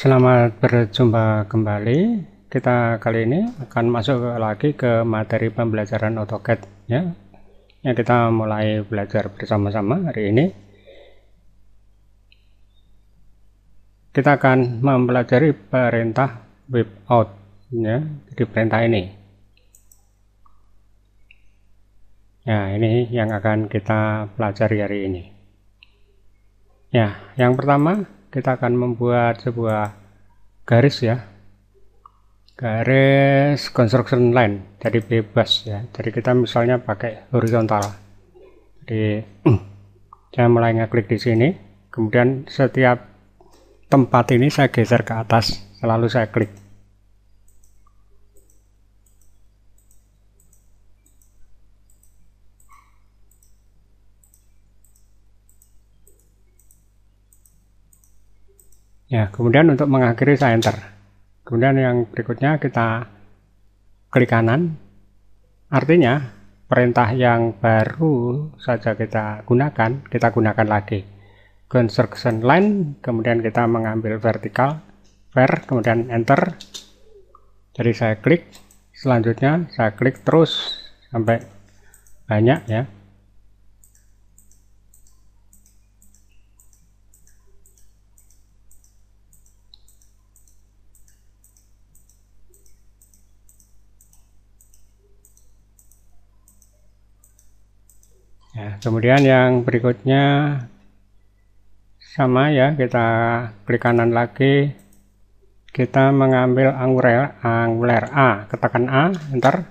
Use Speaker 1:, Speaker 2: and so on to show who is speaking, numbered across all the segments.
Speaker 1: Selamat berjumpa kembali. Kita kali ini akan masuk lagi ke materi pembelajaran AutoCAD ya. Yang kita mulai belajar bersama-sama hari ini. Kita akan mempelajari perintah whip out ya. Jadi perintah ini. Ya, ini yang akan kita pelajari hari ini. Ya, yang pertama kita akan membuat sebuah garis ya garis construction line jadi bebas ya jadi kita misalnya pakai horizontal jadi saya mulai ngeklik di sini kemudian setiap tempat ini saya geser ke atas selalu saya klik Ya, kemudian untuk mengakhiri saya enter. Kemudian yang berikutnya kita klik kanan. Artinya perintah yang baru saja kita gunakan, kita gunakan lagi. Construction line, kemudian kita mengambil vertikal, ver, kemudian enter. Jadi saya klik, selanjutnya saya klik terus sampai banyak ya. ya, kemudian yang berikutnya sama ya kita klik kanan lagi kita mengambil angular, angular A ketekan A enter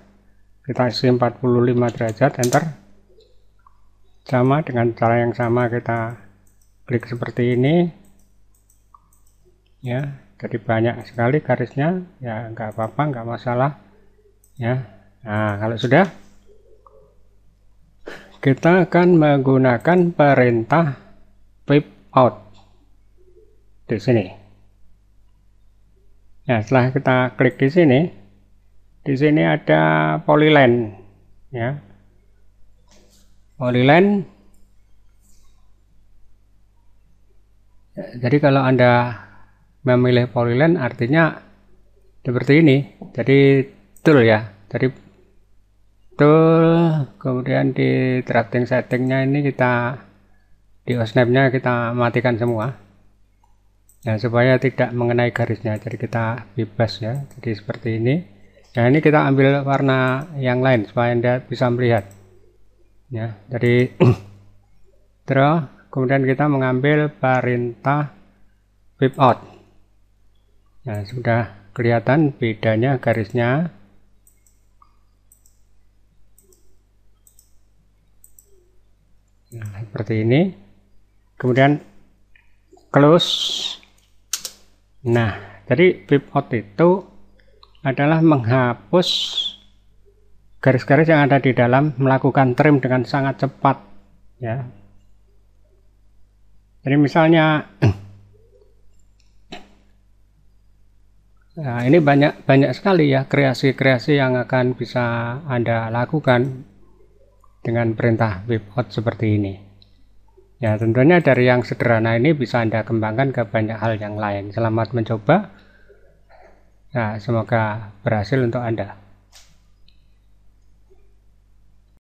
Speaker 1: kita isi 45 derajat enter sama dengan cara yang sama kita klik seperti ini ya jadi banyak sekali garisnya ya enggak apa-apa nggak masalah ya nah kalau sudah kita akan menggunakan perintah pip out di sini. Nah, setelah kita klik di sini, di sini ada polyline ya. Polyline Jadi kalau Anda memilih polyline artinya seperti ini. Jadi tool ya. Jadi betul kemudian di drafting settingnya ini kita di osnapnya kita matikan semua ya supaya tidak mengenai garisnya jadi kita bebas ya jadi seperti ini nah ini kita ambil warna yang lain supaya anda bisa melihat ya jadi draw kemudian kita mengambil perintah flip out nah sudah kelihatan bedanya garisnya Nah, seperti ini kemudian close nah jadi out itu adalah menghapus garis-garis yang ada di dalam melakukan trim dengan sangat cepat ya jadi misalnya nah ini banyak banyak sekali ya kreasi-kreasi yang akan bisa anda lakukan dengan perintah out seperti ini. Ya, tentunya dari yang sederhana ini bisa Anda kembangkan ke banyak hal yang lain. Selamat mencoba. Nah, semoga berhasil untuk Anda.